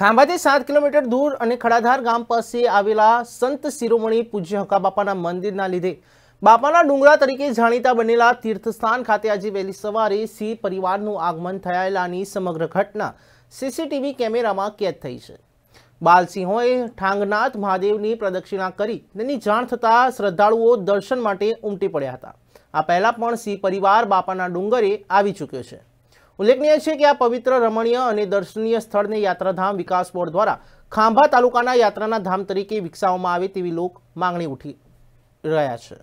ખાંભાથી સાત કિલોમીટર દૂર અને ખડાધાર ગામ પાસે આવેલા સંત શિરોમણી પૂજ્ય હકા બાપાના મંદિરના લીધે બાપાના ડુંગરા તરીકે જાણીતા બનેલા તીર્થસ્થાન ખાતે આજે વહેલી સવારે સિંહ પરિવારનું આગમન થયેલાની સમગ્ર ઘટના સીસીટીવી કેમેરામાં કેદ થઈ છે બાલસિંહોએ ઠાંગનાથ મહાદેવની પ્રદક્ષિણા કરી તેની જાણ થતાં શ્રદ્ધાળુઓ દર્શન માટે ઉમટી પડ્યા હતા આ પહેલાં પણ સિંહ પરિવાર બાપાના ડુંગરે આવી ચૂક્યો છે ઉલ્લેખનીય છે કે આ પવિત્ર રમણીય અને દર્શનીય સ્થળને યાત્રાધામ વિકાસ બોર્ડ દ્વારા ખાંભા તાલુકાના યાત્રાના ધામ તરીકે વિકસાવવામાં આવે તેવી લોક માંગણી ઉઠી રહ્યા છે